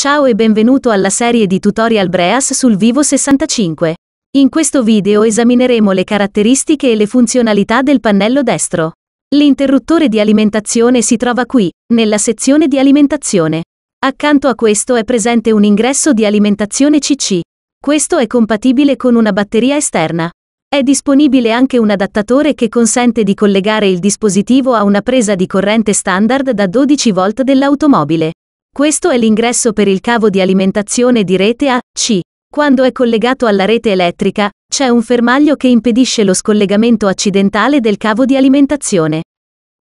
Ciao e benvenuto alla serie di tutorial Breas sul Vivo 65. In questo video esamineremo le caratteristiche e le funzionalità del pannello destro. L'interruttore di alimentazione si trova qui, nella sezione di alimentazione. Accanto a questo è presente un ingresso di alimentazione CC. Questo è compatibile con una batteria esterna. È disponibile anche un adattatore che consente di collegare il dispositivo a una presa di corrente standard da 12 V dell'automobile. Questo è l'ingresso per il cavo di alimentazione di rete A, C. Quando è collegato alla rete elettrica, c'è un fermaglio che impedisce lo scollegamento accidentale del cavo di alimentazione.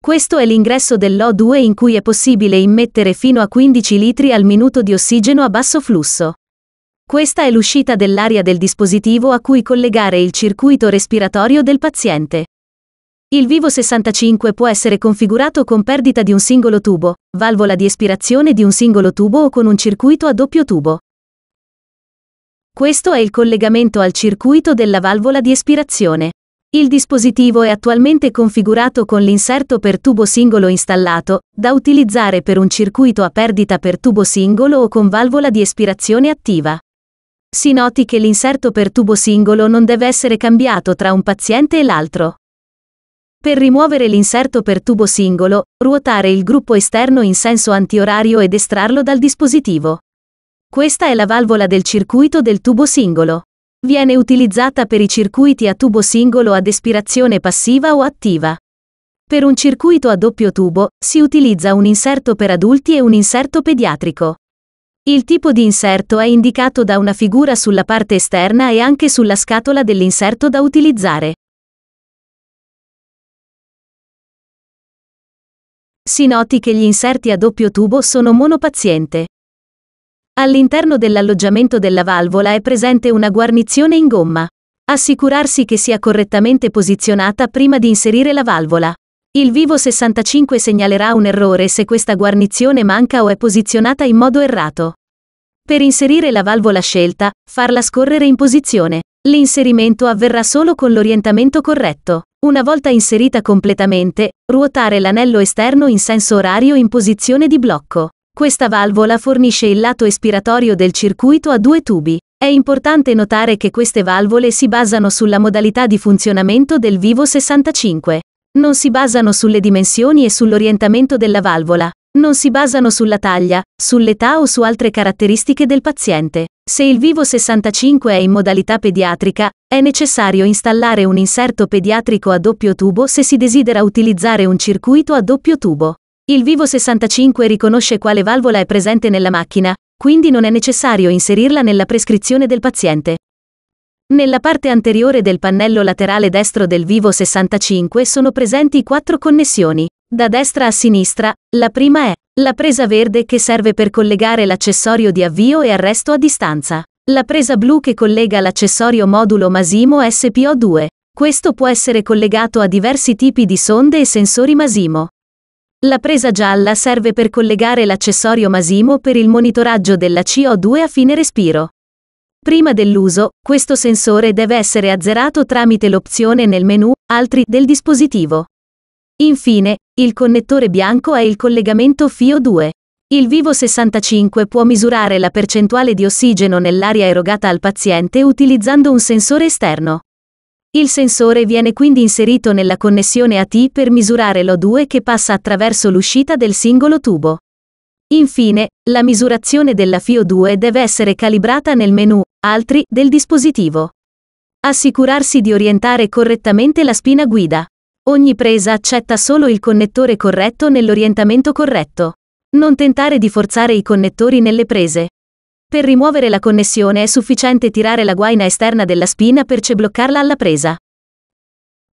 Questo è l'ingresso dell'O2 in cui è possibile immettere fino a 15 litri al minuto di ossigeno a basso flusso. Questa è l'uscita dell'aria del dispositivo a cui collegare il circuito respiratorio del paziente. Il Vivo 65 può essere configurato con perdita di un singolo tubo, valvola di espirazione di un singolo tubo o con un circuito a doppio tubo. Questo è il collegamento al circuito della valvola di espirazione. Il dispositivo è attualmente configurato con l'inserto per tubo singolo installato, da utilizzare per un circuito a perdita per tubo singolo o con valvola di espirazione attiva. Si noti che l'inserto per tubo singolo non deve essere cambiato tra un paziente e l'altro. Per rimuovere l'inserto per tubo singolo, ruotare il gruppo esterno in senso antiorario ed estrarlo dal dispositivo. Questa è la valvola del circuito del tubo singolo. Viene utilizzata per i circuiti a tubo singolo ad espirazione passiva o attiva. Per un circuito a doppio tubo, si utilizza un inserto per adulti e un inserto pediatrico. Il tipo di inserto è indicato da una figura sulla parte esterna e anche sulla scatola dell'inserto da utilizzare. si noti che gli inserti a doppio tubo sono monopaziente. All'interno dell'alloggiamento della valvola è presente una guarnizione in gomma. Assicurarsi che sia correttamente posizionata prima di inserire la valvola. Il Vivo 65 segnalerà un errore se questa guarnizione manca o è posizionata in modo errato. Per inserire la valvola scelta, farla scorrere in posizione. L'inserimento avverrà solo con l'orientamento corretto. Una volta inserita completamente, ruotare l'anello esterno in senso orario in posizione di blocco. Questa valvola fornisce il lato espiratorio del circuito a due tubi. È importante notare che queste valvole si basano sulla modalità di funzionamento del Vivo 65. Non si basano sulle dimensioni e sull'orientamento della valvola. Non si basano sulla taglia, sull'età o su altre caratteristiche del paziente. Se il Vivo 65 è in modalità pediatrica, è necessario installare un inserto pediatrico a doppio tubo se si desidera utilizzare un circuito a doppio tubo. Il Vivo 65 riconosce quale valvola è presente nella macchina, quindi non è necessario inserirla nella prescrizione del paziente. Nella parte anteriore del pannello laterale destro del Vivo 65 sono presenti quattro connessioni. Da destra a sinistra, la prima è la presa verde che serve per collegare l'accessorio di avvio e arresto a distanza. La presa blu che collega l'accessorio modulo Masimo SPO2. Questo può essere collegato a diversi tipi di sonde e sensori Masimo. La presa gialla serve per collegare l'accessorio Masimo per il monitoraggio della CO2 a fine respiro. Prima dell'uso, questo sensore deve essere azzerato tramite l'opzione nel menu Altri del dispositivo. Infine, il connettore bianco è il collegamento FIO2. Il Vivo 65 può misurare la percentuale di ossigeno nell'aria erogata al paziente utilizzando un sensore esterno. Il sensore viene quindi inserito nella connessione AT per misurare l'O2 che passa attraverso l'uscita del singolo tubo. Infine, la misurazione della FIO2 deve essere calibrata nel menu Altri del dispositivo. Assicurarsi di orientare correttamente la spina guida. Ogni presa accetta solo il connettore corretto nell'orientamento corretto. Non tentare di forzare i connettori nelle prese. Per rimuovere la connessione è sufficiente tirare la guaina esterna della spina per cebloccarla alla presa.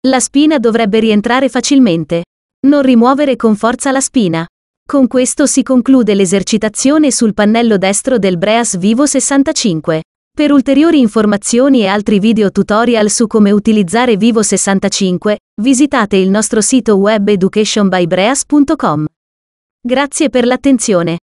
La spina dovrebbe rientrare facilmente. Non rimuovere con forza la spina. Con questo si conclude l'esercitazione sul pannello destro del Breas Vivo 65. Per ulteriori informazioni e altri video tutorial su come utilizzare Vivo 65, visitate il nostro sito web educationbybreas.com. Grazie per l'attenzione.